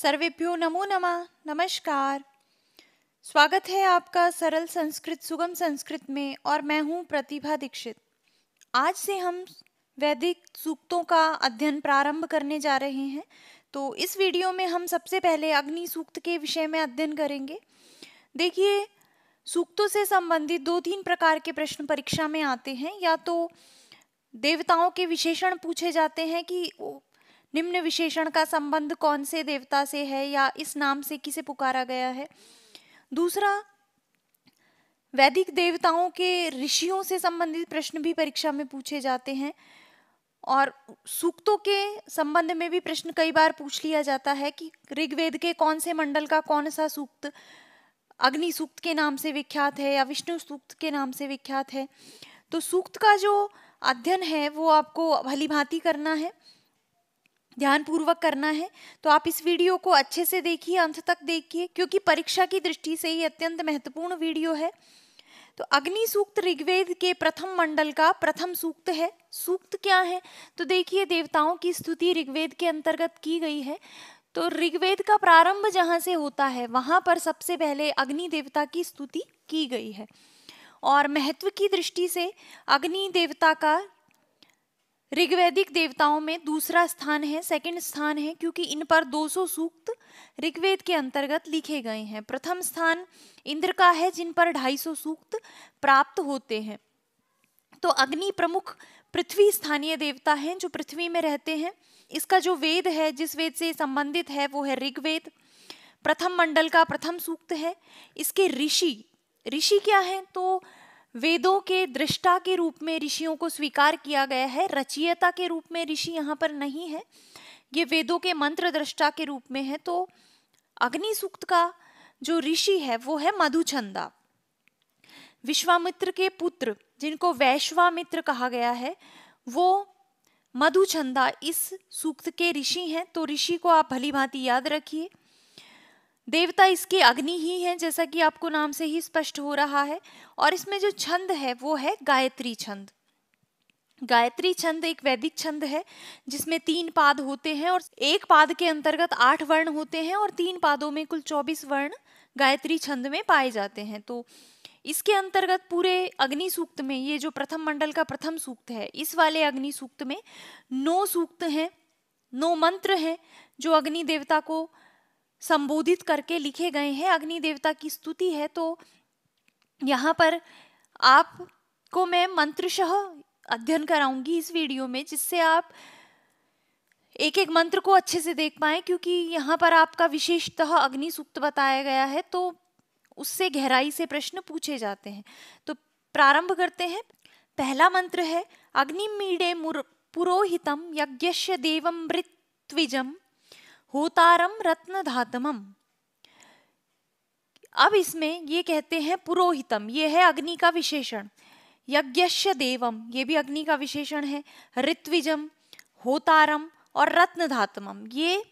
सर्वेभ्यो नमो नमः नमस्कार स्वागत है आपका सरल संस्कृत सुगम संस्कृत में और मैं हूं प्रतिभा दीक्षित आज से हम वैदिक सूक्तों का अध्ययन प्रारंभ करने जा रहे हैं तो इस वीडियो में हम सबसे पहले अग्नि सूक्त के विषय में अध्ययन करेंगे देखिए सूक्तों से संबंधित दो तीन प्रकार के प्रश्न परीक्षा में आते हैं या तो देवताओं के विशेषण पूछे जाते हैं कि निम्न विशेषण का संबंध कौन से देवता से है या इस नाम से किसे पुकारा गया है दूसरा वैदिक देवताओं के ऋषियों से संबंधित प्रश्न भी परीक्षा में पूछे जाते हैं और सूक्तों के संबंध में भी प्रश्न कई बार पूछ लिया जाता है कि ऋग्वेद के कौन से मंडल का कौन सा सूक्त अग्नि सूक्त के नाम से विख्यात है या विष्णु सूक्त के नाम से विख्यात है तो सूक्त का जो अध्ययन है वो आपको भली भांति करना है ध्यानपूर्वक करना है तो आप इस वीडियो को अच्छे से देखिए अंत तक देखिए क्योंकि परीक्षा की दृष्टि से ये अत्यंत महत्वपूर्ण वीडियो है तो अग्नि सूक्त ऋग्वेद के प्रथम मंडल का प्रथम सूक्त है सूक्त क्या है तो देखिए देवताओं की स्तुति ऋग्वेद के अंतर्गत की गई है तो ऋग्वेद का प्रारंभ जहाँ से होता है वहाँ पर सबसे पहले अग्नि देवता की स्तुति की गई है और महत्व की दृष्टि से अग्नि देवता का ऋग्वेदिक देवताओं में दूसरा स्थान है सेकंड स्थान है क्योंकि इन पर 200 सूक्त ऋग्वेद के अंतर्गत लिखे गए हैं प्रथम स्थान इंद्र का है जिन पर 250 सूक्त प्राप्त होते हैं तो अग्नि प्रमुख पृथ्वी स्थानीय देवता हैं जो पृथ्वी में रहते हैं इसका जो वेद है जिस वेद से संबंधित है वो है ऋग्वेद प्रथम मंडल का प्रथम सूक्त है इसके ऋषि ऋषि क्या है तो वेदों के दृष्टा के रूप में ऋषियों को स्वीकार किया गया है रचियता के रूप में ऋषि यहाँ पर नहीं है ये वेदों के मंत्र दृष्टा के रूप में है तो अग्नि सूक्त का जो ऋषि है वो है मधुचंदा विश्वामित्र के पुत्र जिनको वैश्वामित्र कहा गया है वो मधुचंदा इस सूक्त के ऋषि हैं तो ऋषि को आप भली भांति याद रखिए देवता इसकी अग्नि ही है जैसा कि आपको नाम से ही स्पष्ट हो रहा है और इसमें जो छंद है वो है गायत्री छंद गायत्री छंद एक वैदिक छंद है जिसमें तीन पाद होते हैं और एक पाद के अंतर्गत आठ वर्ण होते हैं और तीन पादों में कुल चौबीस वर्ण गायत्री छंद में पाए जाते हैं तो इसके अंतर्गत पूरे अग्नि सूक्त में ये जो प्रथम मंडल का प्रथम सूक्त है इस वाले अग्नि सूक्त में नौ सूक्त हैं नौ मंत्र हैं जो अग्नि देवता को संबोधित करके लिखे गए हैं अग्नि देवता की स्तुति है तो यहाँ पर आपको मैं मंत्रशह अध्ययन कराऊंगी इस वीडियो में जिससे आप एक एक मंत्र को अच्छे से देख पाए क्योंकि यहाँ पर आपका विशेषतः अग्नि सूक्त बताया गया है तो उससे गहराई से प्रश्न पूछे जाते हैं तो प्रारंभ करते हैं पहला मंत्र है अग्निमीडे पुरोहितम यज्ञ देवम होतारम रत्न धातम अब इसमें ये कहते हैं पुरोहितम ये है अग्नि का विशेषण यज्ञ देवम ये भी अग्नि का विशेषण है ऋत्विजम होतारम और रत्न धातम ये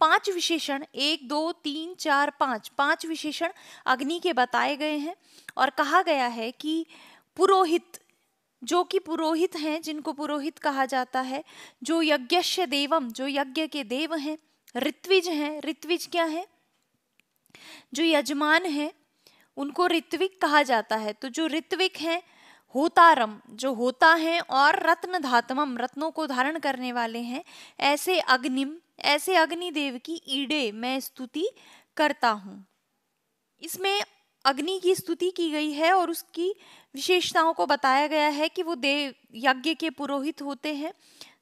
पांच विशेषण एक दो तीन चार पांच पांच विशेषण अग्नि के बताए गए हैं और कहा गया है कि पुरोहित जो कि पुरोहित हैं जिनको पुरोहित कहा जाता है जो यज्ञ देवम जो यज्ञ के देव हैं ऋत्विज हैं ऋत्विज क्या है जो यजमान है उनको ऋत्विक कहा जाता है तो जो ऋत्विक है होतारम जो होता है और रत्न धातम रत्नों को धारण करने वाले हैं ऐसे अग्निम ऐसे अग्निदेव की ईडे मैं स्तुति करता हूँ इसमें अग्नि की स्तुति की गई है और उसकी विशेषताओं को बताया गया है कि वो देव यज्ञ के पुरोहित होते हैं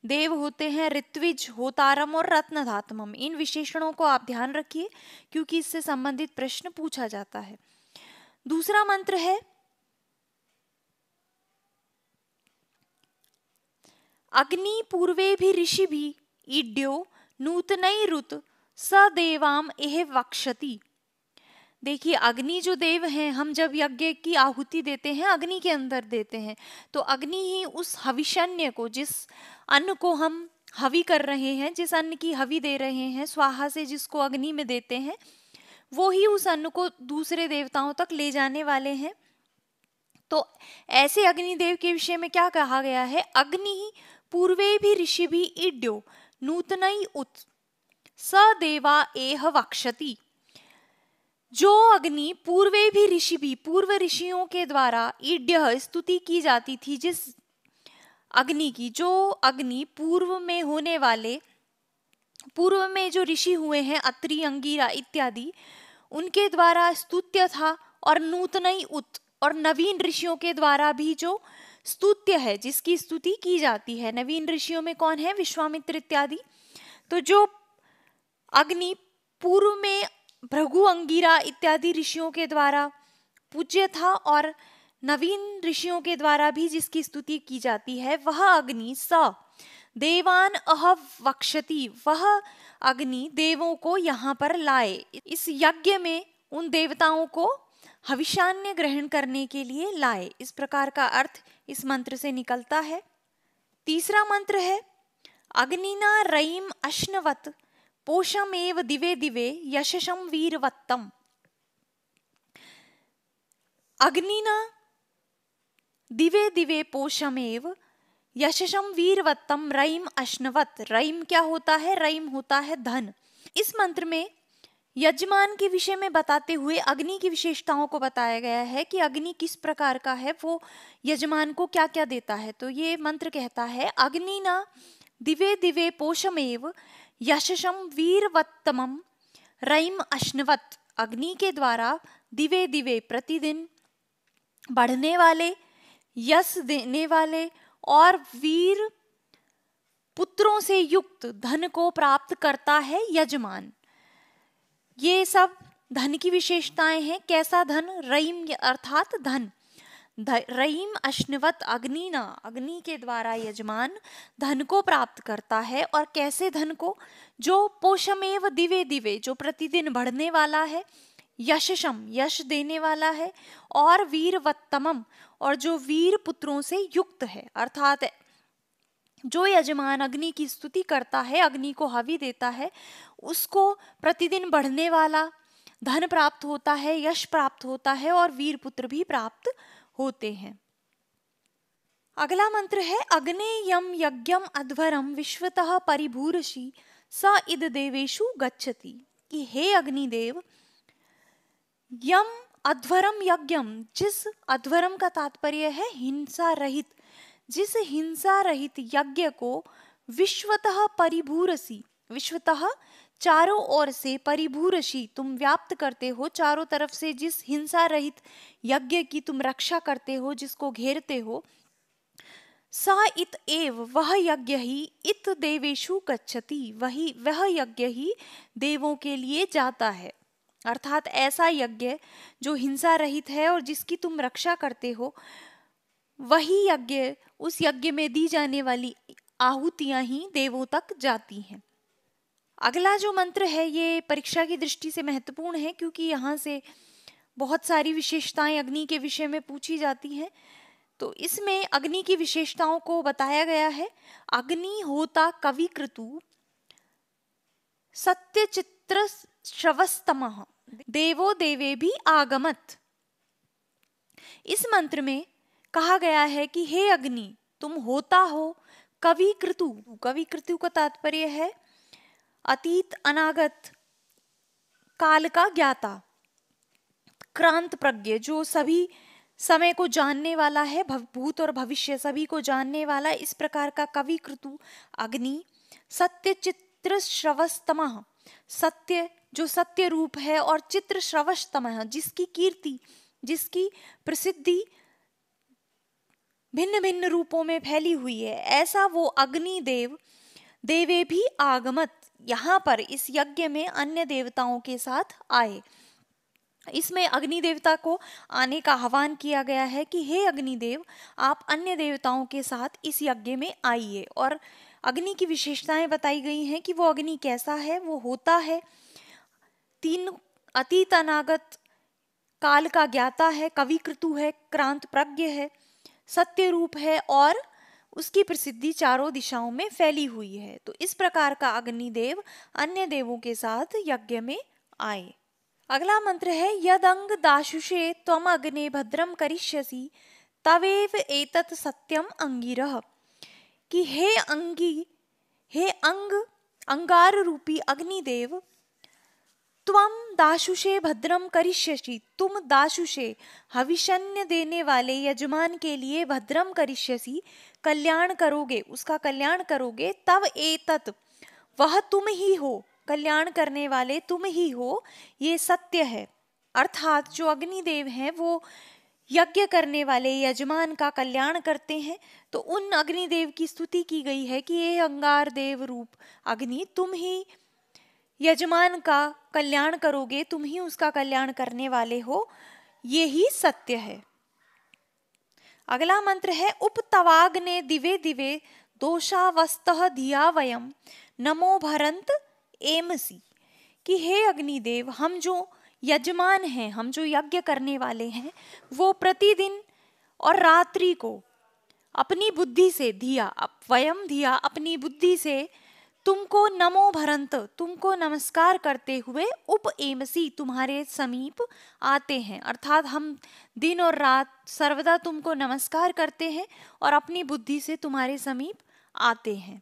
देव होते हैं ऋत्विज होतारम और रत्नधातमम इन विशेषणों को आप ध्यान रखिए क्योंकि इससे संबंधित प्रश्न पूछा जाता है दूसरा मंत्र है अग्नि पूर्वे भी ऋषि भी ईड्यो नूतन ऋत सदेवाम एह वक्षति देखिए अग्नि जो देव हैं हम जब यज्ञ की आहुति देते हैं अग्नि के अंदर देते हैं तो अग्नि ही उस हविषण्य को जिस अन्न को हम हवी कर रहे हैं जिस अन्न की हवी दे रहे हैं स्वाहा से जिसको अग्नि में देते हैं वो ही उस अन्न को दूसरे देवताओं तक ले जाने वाले हैं तो ऐसे अग्निदेव के विषय में क्या कहा गया है अग्नि ही पूर्वे भी ऋषि भी इड्यो नूतन उत स देवा एह वक्षति जो अग्नि पूर्वे भी ऋषि भी पूर्व ऋषियों के द्वारा इड्य स्तुति की जाती थी जिस अग्नि की जो अग्नि पूर्व में होने वाले पूर्व में जो ऋषि हुए हैं अत्रि अंगीरा इत्यादि उनके द्वारा स्तुत्य था और नूतनई उत और नवीन ऋषियों के द्वारा भी जो स्तुत्य है जिसकी स्तुति की जाती है नवीन ऋषियों में कौन है विश्वामित्र इत्यादि तो जो अग्नि पूर्व में भृगु अंगीरा इत्यादि ऋषियों के द्वारा पूज्य था और नवीन ऋषियों के द्वारा भी जिसकी स्तुति की जाती है वह अग्नि स देवान अह वक्षति वह अग्नि देवों को यहाँ पर लाए इस यज्ञ में उन देवताओं को हविष्यान्य ग्रहण करने के लिए लाए इस प्रकार का अर्थ इस मंत्र से निकलता है तीसरा मंत्र है अग्निना रईम अश्नवत पोषम एव दिवे दिवे यशम वीरवत्तम अग्निना दिवे दिवे पोषमेव यशम वीरवत्तम रईम अश्नवत रईम क्या होता है रईम होता है धन इस मंत्र में यजमान के विषय में बताते हुए अग्नि की विशेषताओं को बताया गया है कि अग्नि किस प्रकार का है वो यजमान को क्या क्या देता है तो ये मंत्र कहता है अग्नि ना दिवे दिवे पोषमेव यशम वीरवत्तम रईम अश्नवत अग्नि के द्वारा दिवे दिवे प्रतिदिन बढ़ने वाले यश देने वाले और वीर पुत्रों से युक्त धन को प्राप्त करता है यजमान ये सब धन की विशेषताएं हैं कैसा धन रईम अर्थात धन रईम अश्नवत ना अग्नि के द्वारा यजमान धन को प्राप्त करता है और कैसे धन को जो पोषमेव दिवे दिवे जो प्रतिदिन बढ़ने वाला है यशम यश देने वाला है और वत्तमम और जो वीर पुत्रों से युक्त है अर्थात जो यजमान अग्नि की स्तुति करता है अग्नि को हवि देता है उसको प्रतिदिन बढ़ने वाला धन प्राप्त होता है यश प्राप्त होता है और वीर पुत्र भी प्राप्त होते हैं अगला मंत्र है अग्ने यम यज्ञम अध्वरम विश्वतः परिभूरषि स इद देवेशु गच्छति कि हे अग्निदेव देव यम अध्वरम यज्ञम जिस अध्वरम का तात्पर्य है हिंसा रहित जिस हिंसा रहित यज्ञ को विश्वतः परिभूरसी विश्वतः चारों ओर से परिभूरसी तुम व्याप्त करते हो चारों तरफ से जिस हिंसा रहित यज्ञ की तुम रक्षा करते हो जिसको घेरते हो सा इत एव वह यज्ञ ही इत देवेशु गच्छति वही वह यज्ञ ही देवों के लिए जाता है अर्थात ऐसा यज्ञ जो हिंसा रहित है और जिसकी तुम रक्षा करते हो वही यज्ञ उस यज्ञ में दी जाने वाली आहुतियां ही देवों तक जाती हैं अगला जो मंत्र है ये परीक्षा की दृष्टि से महत्वपूर्ण है क्योंकि यहाँ से बहुत सारी विशेषताएं अग्नि के विषय में पूछी जाती हैं तो इसमें अग्नि की विशेषताओं को बताया गया है अग्नि होता कवि कृतु सत्य चित्र श्रवस्तम देवो देवे भी आगमत इस मंत्र में कहा गया है कि हे अग्नि तुम होता हो कवि कृतु कवि कृतु का तात्पर्य है अतीत अनागत काल का ज्ञाता क्रांत प्रज्ञ जो सभी समय को जानने वाला है भूत और भविष्य सभी को जानने वाला इस प्रकार का कवि कृतु अग्नि सत्य चित्र श्रवस्तम सत्य जो सत्य रूप है और चित्र श्रवशतम जिसकी कीर्ति जिसकी प्रसिद्धि भिन्न भिन्न रूपों में फैली हुई है ऐसा वो अग्नि देव देवे भी आगमत यहाँ पर इस यज्ञ में अन्य देवताओं के साथ आए इसमें अग्नि देवता को आने का आह्वान किया गया है कि हे अग्निदेव आप अन्य देवताओं के साथ इस यज्ञ में आइए और अग्नि की विशेषताएं बताई गई हैं कि वो अग्नि कैसा है वो होता है तीन अतीत अनागत काल का ज्ञाता है कवि कृतु है क्रांत प्रज्ञ है सत्य रूप है और उसकी प्रसिद्धि चारों दिशाओं में फैली हुई है तो इस प्रकार का अग्निदेव अन्य देवों के साथ यज्ञ में आए अगला मंत्र है यदंग दाशुषे तम अग्ने भद्रम करिष्यसी तवेव एतत् सत्यम अंगिरह कि हे अंगी हे अंग अंगार रूपी अग्निदेव तुम दाशुषे भद्रम करिष्यसि तुम दाशुषे हविषन्य देने वाले यजमान के लिए भद्रम करिष्यसि कल्याण करोगे उसका कल्याण करोगे तब एतत वह तुम ही हो कल्याण करने वाले तुम ही हो ये सत्य है अर्थात जो अग्निदेव हैं वो यज्ञ करने वाले यजमान का कल्याण करते हैं तो उन अग्निदेव की स्तुति की गई है कि ये अंगार देव रूप अग्नि तुम ही यजमान का कल्याण करोगे तुम ही उसका कल्याण करने वाले हो ये ही सत्य है अगला मंत्र है उपतवाग ने दिवे दिवे दोषावस्त धिया वयम नमो भरंत एमसी कि हे अग्निदेव हम जो यजमान हैं हम जो यज्ञ करने वाले हैं वो प्रतिदिन और रात्रि को अपनी बुद्धि से धिया अप वयम धिया अपनी बुद्धि से तुमको नमो भरंत तुमको नमस्कार करते हुए उप एमसी तुम्हारे समीप आते हैं अर्थात हम दिन और रात सर्वदा तुमको नमस्कार करते हैं और अपनी बुद्धि से तुम्हारे समीप आते हैं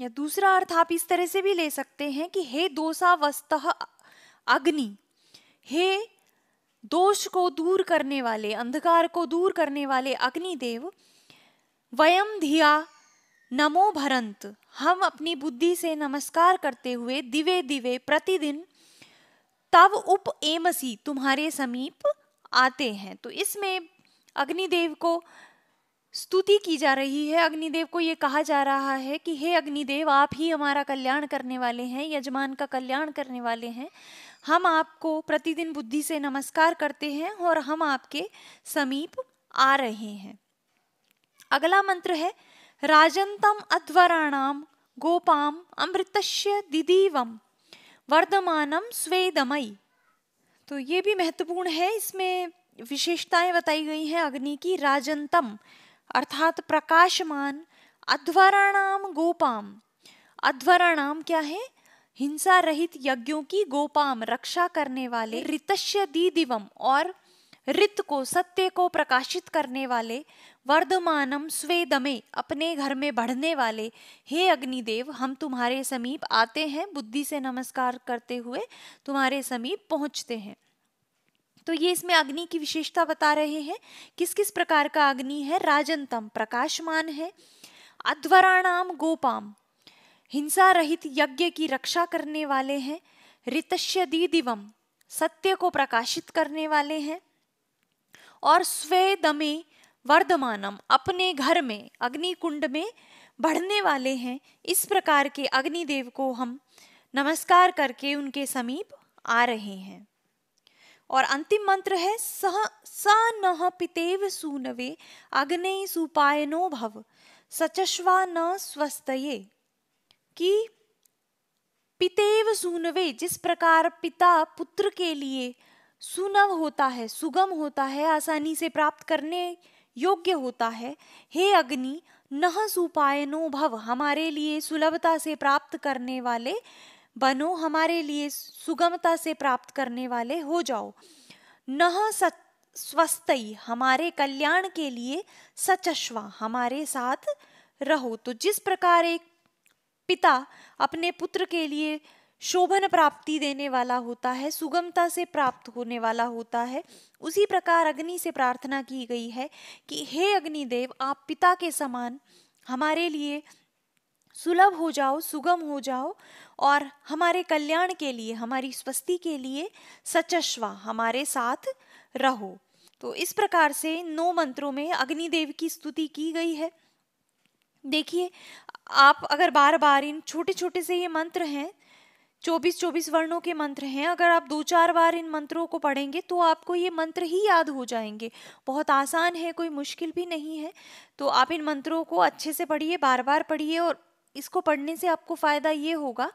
या दूसरा अर्थ आप इस तरह से भी ले सकते हैं कि हे दोषावस्त अग्नि हे दोष को दूर करने वाले अंधकार को दूर करने वाले अग्निदेव वयम धिया नमो भरंत हम अपनी बुद्धि से नमस्कार करते हुए दिवे दिवे प्रतिदिन तव उप एमसी तुम्हारे समीप आते हैं तो इसमें अग्निदेव को स्तुति की जा रही है अग्निदेव को ये कहा जा रहा है कि हे अग्निदेव आप ही हमारा कल्याण करने वाले हैं यजमान का कल्याण करने वाले हैं हम आपको प्रतिदिन बुद्धि से नमस्कार करते हैं और हम आपके समीप आ रहे हैं अगला मंत्र है राजन्तम् अध्वराणां गोपाम् अमृतस्य दिदीवम वर्धमानम स्वेदमयी तो ये भी महत्वपूर्ण है इसमें विशेषताएं बताई गई हैं अग्नि की राजंतम अर्थात प्रकाशमान अध्वराणाम गोपाम अध्वराणाम क्या है हिंसा रहित यज्ञों की गोपाम रक्षा करने वाले ऋतस्य दी और रित को सत्य को प्रकाशित करने वाले वर्धमानम स्वेदमे अपने घर में बढ़ने वाले हे अग्निदेव हम तुम्हारे समीप आते हैं बुद्धि से नमस्कार करते हुए तुम्हारे समीप पहुंचते हैं तो ये इसमें अग्नि की विशेषता बता रहे हैं किस किस प्रकार का अग्नि है राजंतम प्रकाशमान है अध्वराणाम गोपाम हिंसा रहित यज्ञ की रक्षा करने वाले हैं ऋतस्य दिवम सत्य को प्रकाशित करने वाले हैं और स्वेदमे वर्धमानम अपने घर में अग्नि कुंड में बढ़ने वाले हैं इस प्रकार के अग्निदेव को हम नमस्कार करके उनके समीप आ रहे हैं और अंतिम मंत्र है सह स न पितेव सूनवे अग्नि सुपायनो भव सचस्वा न स्वस्तये कि पितेव सूनवे जिस प्रकार पिता पुत्र के लिए सुनव होता है सुगम होता है आसानी से प्राप्त करने योग्य होता है हे अग्नि नह सुपायनो भव हमारे लिए सुलभता से प्राप्त करने वाले बनो हमारे लिए सुगमता से प्राप्त करने वाले हो जाओ नह सत स्वस्तई हमारे कल्याण के लिए सचश्वा हमारे साथ रहो तो जिस प्रकार एक पिता अपने पुत्र के लिए शोभन प्राप्ति देने वाला होता है सुगमता से प्राप्त होने वाला होता है उसी प्रकार अग्नि से प्रार्थना की गई है कि हे अग्निदेव आप पिता के समान हमारे लिए सुलभ हो जाओ सुगम हो जाओ और हमारे कल्याण के लिए हमारी स्वस्ति के लिए सचस्वा हमारे साथ रहो तो इस प्रकार से नौ मंत्रों में अग्निदेव की स्तुति की गई है देखिए आप अगर बार बार इन छोटे छोटे से ये मंत्र हैं चौबीस चौबीस वर्णों के मंत्र हैं अगर आप दो चार बार इन मंत्रों को पढ़ेंगे तो आपको ये मंत्र ही याद हो जाएंगे बहुत आसान है कोई मुश्किल भी नहीं है तो आप इन मंत्रों को अच्छे से पढ़िए बार बार पढ़िए और इसको पढ़ने से आपको फ़ायदा ये होगा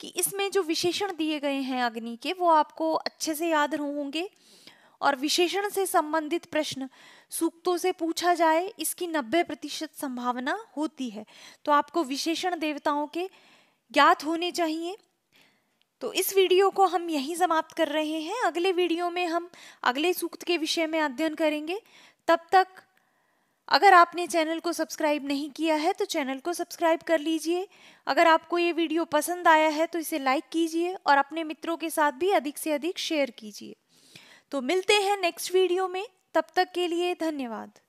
कि इसमें जो विशेषण दिए गए हैं अग्नि के वो आपको अच्छे से याद होंगे और विशेषण से संबंधित प्रश्न सूक्तों से पूछा जाए इसकी 90 प्रतिशत संभावना होती है तो आपको विशेषण देवताओं के ज्ञात होने चाहिए तो इस वीडियो को हम यहीं समाप्त कर रहे हैं अगले वीडियो में हम अगले सूक्त के विषय में अध्ययन करेंगे तब तक अगर आपने चैनल को सब्सक्राइब नहीं किया है तो चैनल को सब्सक्राइब कर लीजिए अगर आपको ये वीडियो पसंद आया है तो इसे लाइक कीजिए और अपने मित्रों के साथ भी अधिक से अधिक शेयर कीजिए तो मिलते हैं नेक्स्ट वीडियो में तब तक के लिए धन्यवाद